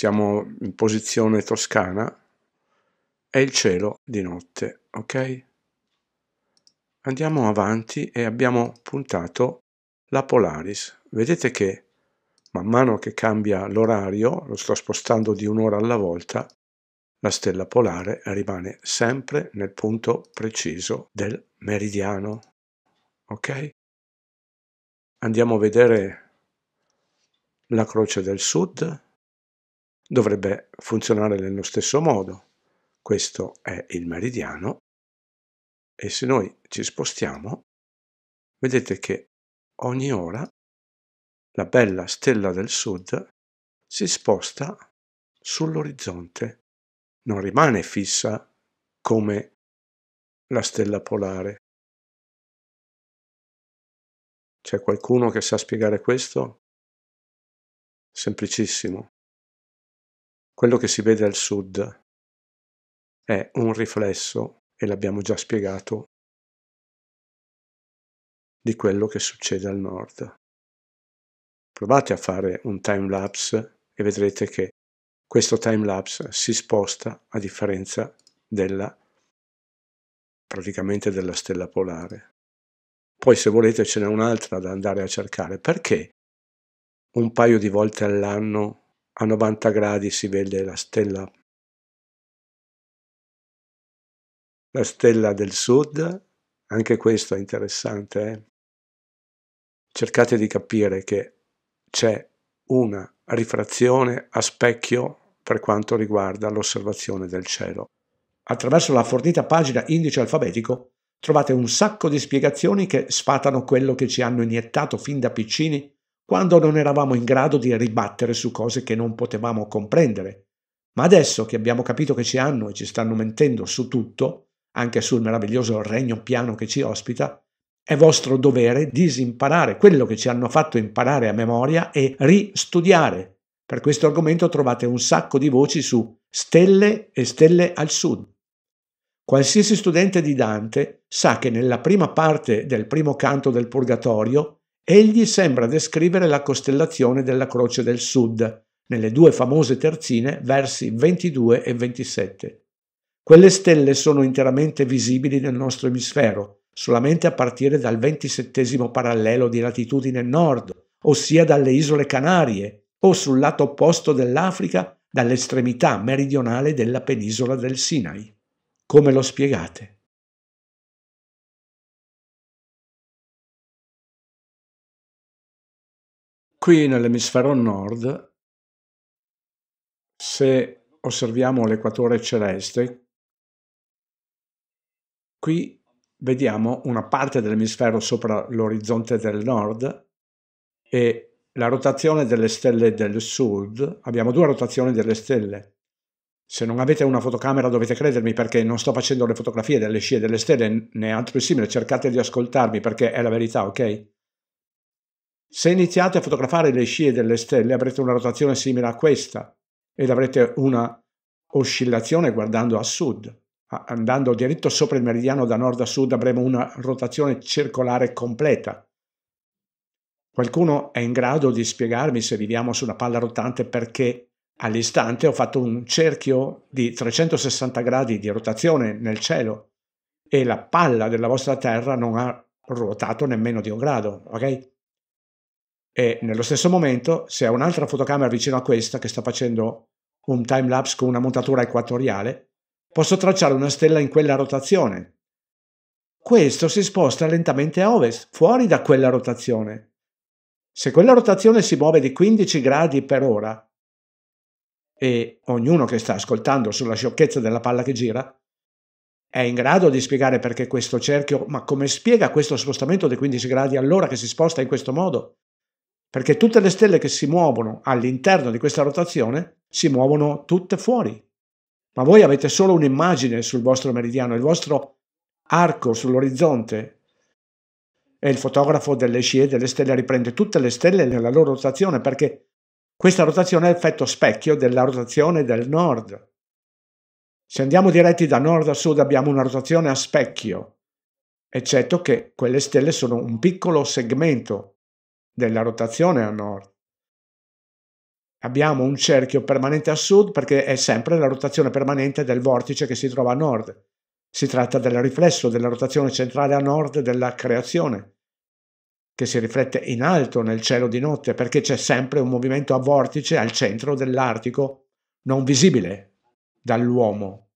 siamo in posizione toscana, è il cielo di notte, ok? Andiamo avanti e abbiamo puntato la Polaris. Vedete che man mano che cambia l'orario, lo sto spostando di un'ora alla volta, la stella polare rimane sempre nel punto preciso del meridiano. Ok? Andiamo a vedere la croce del sud, dovrebbe funzionare nello stesso modo. Questo è il meridiano e se noi ci spostiamo, vedete che ogni ora la bella stella del sud si sposta sull'orizzonte, non rimane fissa come la stella polare. C'è qualcuno che sa spiegare questo? Semplicissimo. Quello che si vede al sud è un riflesso, e l'abbiamo già spiegato, di quello che succede al nord. Provate a fare un time lapse e vedrete che questo time lapse si sposta a differenza della praticamente della stella polare. Poi se volete ce n'è un'altra da andare a cercare. Perché un paio di volte all'anno a 90 gradi si vede la stella, la stella del sud, anche questo è interessante. Eh? Cercate di capire che c'è una rifrazione a specchio per quanto riguarda l'osservazione del cielo. Attraverso la fornita pagina indice alfabetico trovate un sacco di spiegazioni che sfatano quello che ci hanno iniettato fin da piccini quando non eravamo in grado di ribattere su cose che non potevamo comprendere. Ma adesso che abbiamo capito che ci hanno e ci stanno mentendo su tutto, anche sul meraviglioso regno piano che ci ospita, è vostro dovere disimparare quello che ci hanno fatto imparare a memoria e ristudiare. Per questo argomento trovate un sacco di voci su Stelle e Stelle al Sud. Qualsiasi studente di Dante sa che nella prima parte del primo canto del Purgatorio Egli sembra descrivere la costellazione della Croce del Sud, nelle due famose terzine, versi 22 e 27. Quelle stelle sono interamente visibili nel nostro emisfero, solamente a partire dal ventisettesimo parallelo di latitudine nord, ossia dalle isole Canarie, o sul lato opposto dell'Africa, dall'estremità meridionale della penisola del Sinai. Come lo spiegate? Qui nell'emisfero nord, se osserviamo l'equatore celeste, qui vediamo una parte dell'emisfero sopra l'orizzonte del nord e la rotazione delle stelle del sud. Abbiamo due rotazioni delle stelle. Se non avete una fotocamera dovete credermi perché non sto facendo le fotografie delle scie delle stelle né altro simile, cercate di ascoltarmi perché è la verità, ok? Se iniziate a fotografare le scie delle stelle avrete una rotazione simile a questa ed avrete una oscillazione guardando a sud. Andando diritto sopra il meridiano da nord a sud avremo una rotazione circolare completa. Qualcuno è in grado di spiegarmi se viviamo su una palla rotante perché all'istante ho fatto un cerchio di 360 gradi di rotazione nel cielo e la palla della vostra Terra non ha ruotato nemmeno di un grado, ok? e nello stesso momento se ha un'altra fotocamera vicino a questa che sta facendo un time lapse con una montatura equatoriale, posso tracciare una stella in quella rotazione. Questo si sposta lentamente a ovest, fuori da quella rotazione. Se quella rotazione si muove di 15 gradi per ora, e ognuno che sta ascoltando sulla sciocchezza della palla che gira, è in grado di spiegare perché questo cerchio, ma come spiega questo spostamento di 15 gradi all'ora che si sposta in questo modo? perché tutte le stelle che si muovono all'interno di questa rotazione si muovono tutte fuori. Ma voi avete solo un'immagine sul vostro meridiano, il vostro arco sull'orizzonte e il fotografo delle scie delle stelle riprende tutte le stelle nella loro rotazione perché questa rotazione è effetto specchio della rotazione del nord. Se andiamo diretti da nord a sud abbiamo una rotazione a specchio, eccetto che quelle stelle sono un piccolo segmento della rotazione a nord. Abbiamo un cerchio permanente a sud perché è sempre la rotazione permanente del vortice che si trova a nord. Si tratta del riflesso della rotazione centrale a nord della creazione, che si riflette in alto nel cielo di notte perché c'è sempre un movimento a vortice al centro dell'Artico non visibile dall'uomo.